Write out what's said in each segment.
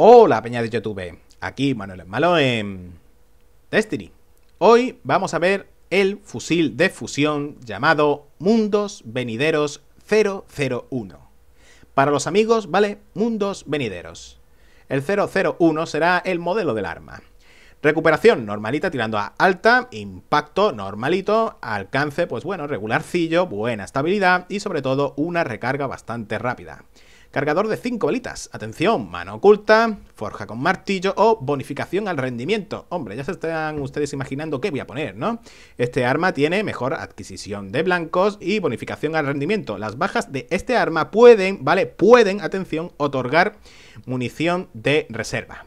Hola peña de YouTube, aquí Manuel Malo en Destiny. Hoy vamos a ver el fusil de fusión llamado Mundos Venideros 001. Para los amigos, ¿vale? Mundos Venideros. El 001 será el modelo del arma. Recuperación normalita tirando a alta, impacto normalito, alcance pues bueno, regularcillo, buena estabilidad y sobre todo una recarga bastante rápida. Cargador de 5 velitas. Atención, mano oculta, forja con martillo o bonificación al rendimiento. Hombre, ya se están ustedes imaginando qué voy a poner, ¿no? Este arma tiene mejor adquisición de blancos y bonificación al rendimiento. Las bajas de este arma pueden, ¿vale? Pueden, atención, otorgar munición de reserva.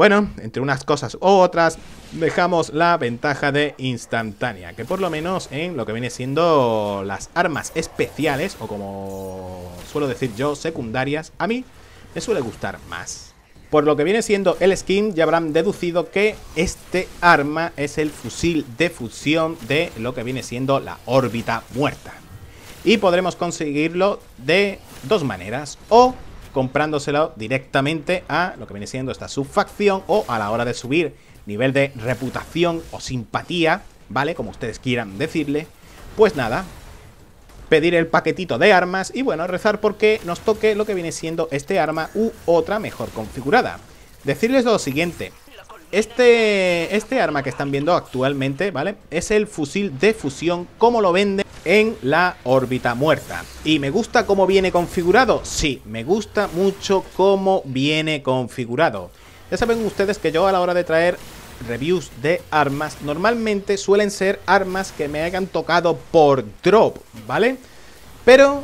Bueno, entre unas cosas u otras, dejamos la ventaja de instantánea, que por lo menos en lo que viene siendo las armas especiales, o como suelo decir yo, secundarias, a mí me suele gustar más. Por lo que viene siendo el skin, ya habrán deducido que este arma es el fusil de fusión de lo que viene siendo la órbita muerta. Y podremos conseguirlo de dos maneras, o comprándoselo directamente a lo que viene siendo esta subfacción o a la hora de subir nivel de reputación o simpatía, ¿vale? Como ustedes quieran decirle. Pues nada, pedir el paquetito de armas y bueno, rezar porque nos toque lo que viene siendo este arma u otra mejor configurada. Decirles lo siguiente, este, este arma que están viendo actualmente, ¿vale? Es el fusil de fusión, como lo venden en la órbita muerta. ¿Y me gusta cómo viene configurado? Sí, me gusta mucho cómo viene configurado. Ya saben ustedes que yo a la hora de traer reviews de armas, normalmente suelen ser armas que me hayan tocado por drop, ¿vale? Pero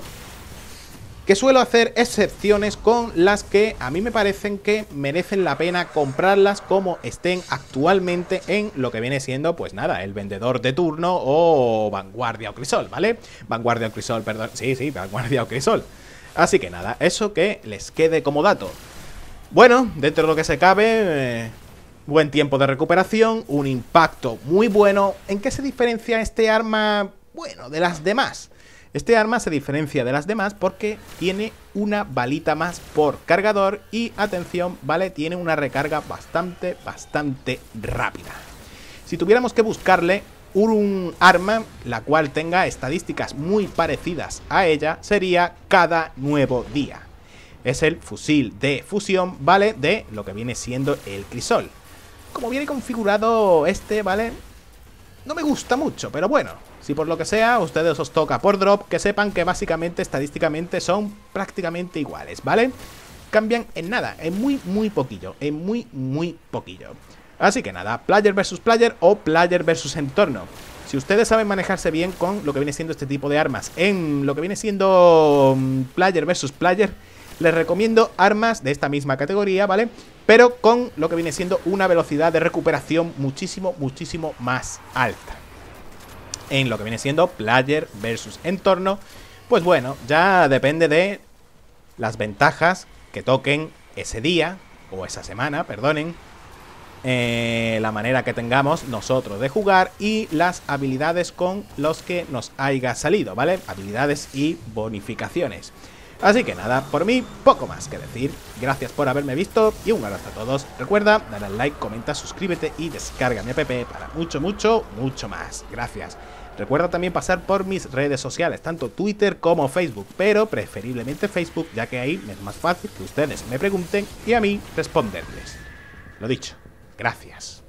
que suelo hacer excepciones con las que a mí me parecen que merecen la pena comprarlas como estén actualmente en lo que viene siendo, pues nada, el vendedor de turno o Vanguardia o Crisol, ¿vale? Vanguardia o Crisol, perdón, sí, sí, Vanguardia o Crisol. Así que nada, eso que les quede como dato. Bueno, dentro de lo que se cabe, eh, buen tiempo de recuperación, un impacto muy bueno. ¿En qué se diferencia este arma, bueno, de las demás? Este arma se diferencia de las demás porque tiene una balita más por cargador y, atención, vale, tiene una recarga bastante, bastante rápida. Si tuviéramos que buscarle un arma la cual tenga estadísticas muy parecidas a ella, sería cada nuevo día. Es el fusil de fusión, ¿vale? De lo que viene siendo el crisol. Como viene configurado este, ¿vale? No me gusta mucho, pero bueno, si por lo que sea, ustedes os toca por drop, que sepan que básicamente estadísticamente son prácticamente iguales, ¿vale? Cambian en nada, en muy, muy poquillo, en muy, muy poquillo. Así que nada, player versus player o player versus entorno. Si ustedes saben manejarse bien con lo que viene siendo este tipo de armas en lo que viene siendo mm, player versus player, les recomiendo armas de esta misma categoría, ¿vale? Pero con lo que viene siendo una velocidad de recuperación muchísimo, muchísimo más alta en lo que viene siendo player versus entorno, pues bueno, ya depende de las ventajas que toquen ese día o esa semana, perdonen, eh, la manera que tengamos nosotros de jugar y las habilidades con los que nos haya salido, ¿vale? Habilidades y bonificaciones. Así que nada, por mí, poco más que decir. Gracias por haberme visto y un abrazo a todos. Recuerda, darle al like, comenta, suscríbete y descarga mi app para mucho, mucho, mucho más. Gracias. Recuerda también pasar por mis redes sociales, tanto Twitter como Facebook, pero preferiblemente Facebook, ya que ahí me es más fácil que ustedes me pregunten y a mí responderles. Lo dicho, gracias.